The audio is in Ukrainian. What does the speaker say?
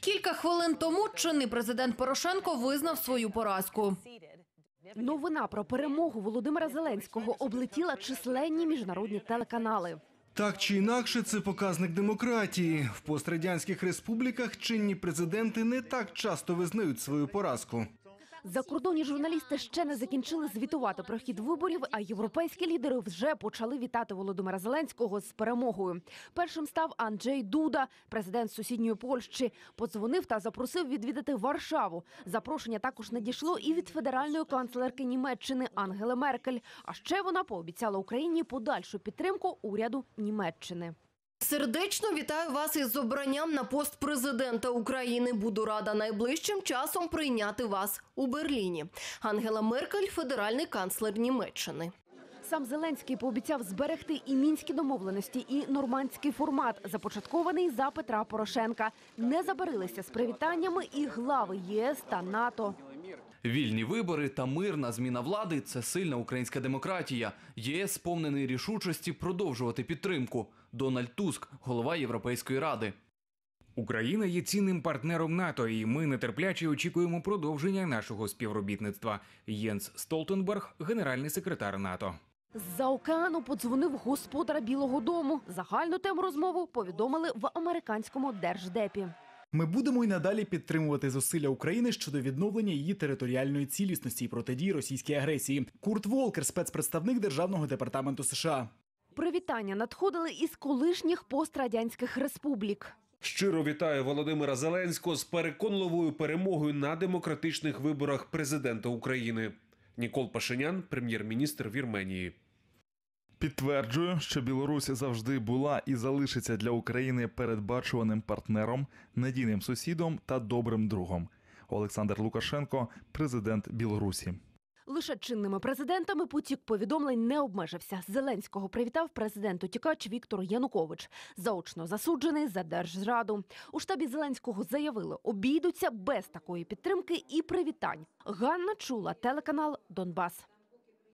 Кілька хвилин тому чинний президент Порошенко визнав свою поразку. Новина про перемогу Володимира Зеленського облетіла численні міжнародні телеканали. Так чи інакше, це показник демократії в пострадянських республіках. Чинні президенти не так часто визнають свою поразку. Закордонні журналісти ще не закінчили звітувати про хід виборів, а європейські лідери вже почали вітати Володимира Зеленського з перемогою. Першим став Анджей Дуда, президент сусідньої Польщі, подзвонив та запросив відвідати Варшаву. Запрошення також надійшло і від федеральної канцлерки Німеччини Ангели Меркель. А ще вона пообіцяла Україні подальшу підтримку уряду Німеччини. Сердечно вітаю вас із обранням на пост президента України. Буду рада найближчим часом прийняти вас у Берліні. Ангела Меркель, федеральний канцлер Німеччини. Сам Зеленський пообіцяв зберегти і мінські домовленості, і нормандський формат, започаткований за Петра Порошенка. Не забарилися з привітаннями і глави ЄС та НАТО. Вільні вибори та мирна зміна влади це сильна українська демократія. ЄС сповнений рішучості продовжувати підтримку. Дональд Туск, голова Європейської ради. Україна є цінним партнером НАТО, і ми нетерпляче очікуємо продовження нашого співробітництва. Єнс Столтенберг, генеральний секретар НАТО. З-за океану подзвонив господар Білого Дому. Загальну тему розмову повідомили в американському держдепі. Ми будемо і надалі підтримувати зусилля України щодо відновлення її територіальної цілісності і протидії російській агресії. Курт Волкер, спецпредставник державного департаменту США. Привітання надходили із колишніх пострадянських республік. Щиро вітаю Володимира Зеленського з переконливою перемогою на демократичних виборах президента України. Нікол Пашинян, прем'єр-міністр Вірменії. Підтверджую, що Білорусь завжди була і залишиться для України передбачуваним партнером, надійним сусідом та добрим другом. Олександр Лукашенко, президент Білорусі. Лише чинними президентами потік повідомлень не обмежився. Зеленського привітав президент утікач Віктор Янукович, заочно засуджений за держзраду. У штабі Зеленського заявили, обійдуться без такої підтримки і привітань. Ганна чула телеканал Донбас.